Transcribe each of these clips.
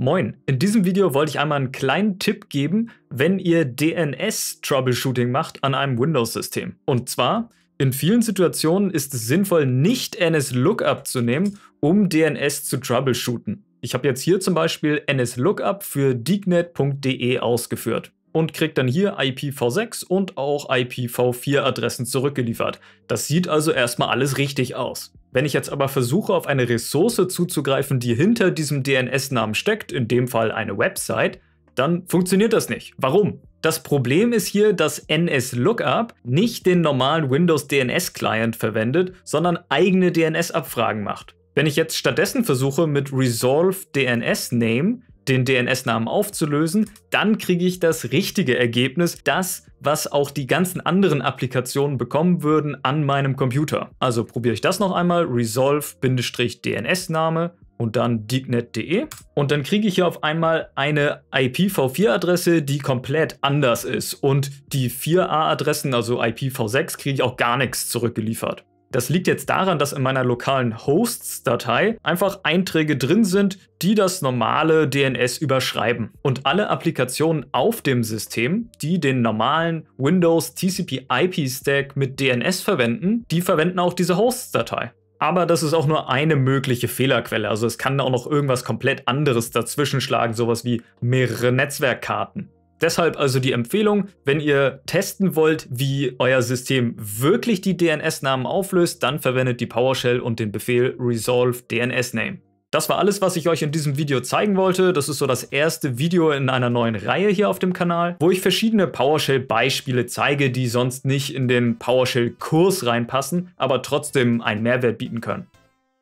Moin, in diesem Video wollte ich einmal einen kleinen Tipp geben, wenn ihr DNS-Troubleshooting macht an einem Windows-System. Und zwar, in vielen Situationen ist es sinnvoll, nicht NS-Lookup zu nehmen, um DNS zu troubleshooten. Ich habe jetzt hier zum Beispiel NS-Lookup für dignet.de e ausgeführt und kriegt dann hier IPv6 und auch IPv4-Adressen zurückgeliefert. Das sieht also erstmal alles richtig aus. Wenn ich jetzt aber versuche, auf eine Ressource zuzugreifen, die hinter diesem DNS-Namen steckt, in dem Fall eine Website, dann funktioniert das nicht. Warum? Das Problem ist hier, dass NSLookup nicht den normalen Windows DNS-Client verwendet, sondern eigene DNS-Abfragen macht. Wenn ich jetzt stattdessen versuche, mit Resolve DNS Name den DNS-Namen aufzulösen, dann kriege ich das richtige Ergebnis, das, was auch die ganzen anderen Applikationen bekommen würden an meinem Computer. Also probiere ich das noch einmal, resolve-DNS-Name und dann dignet.de und dann kriege ich hier auf einmal eine IPv4-Adresse, die komplett anders ist und die 4a-Adressen, also IPv6, kriege ich auch gar nichts zurückgeliefert. Das liegt jetzt daran, dass in meiner lokalen Hosts-Datei einfach Einträge drin sind, die das normale DNS überschreiben. Und alle Applikationen auf dem System, die den normalen Windows TCP-IP-Stack mit DNS verwenden, die verwenden auch diese Hosts-Datei. Aber das ist auch nur eine mögliche Fehlerquelle. Also es kann auch noch irgendwas komplett anderes dazwischen schlagen, sowas wie mehrere Netzwerkkarten. Deshalb also die Empfehlung, wenn ihr testen wollt, wie euer System wirklich die DNS-Namen auflöst, dann verwendet die PowerShell und den Befehl resolve DNS-Name. Das war alles, was ich euch in diesem Video zeigen wollte. Das ist so das erste Video in einer neuen Reihe hier auf dem Kanal, wo ich verschiedene PowerShell-Beispiele zeige, die sonst nicht in den PowerShell-Kurs reinpassen, aber trotzdem einen Mehrwert bieten können.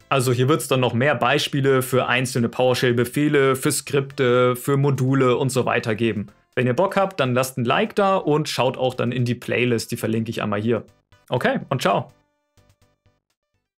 Also hier wird es dann noch mehr Beispiele für einzelne PowerShell-Befehle, für Skripte, für Module und so weiter geben. Wenn ihr Bock habt, dann lasst ein Like da und schaut auch dann in die Playlist, die verlinke ich einmal hier. Okay, und ciao.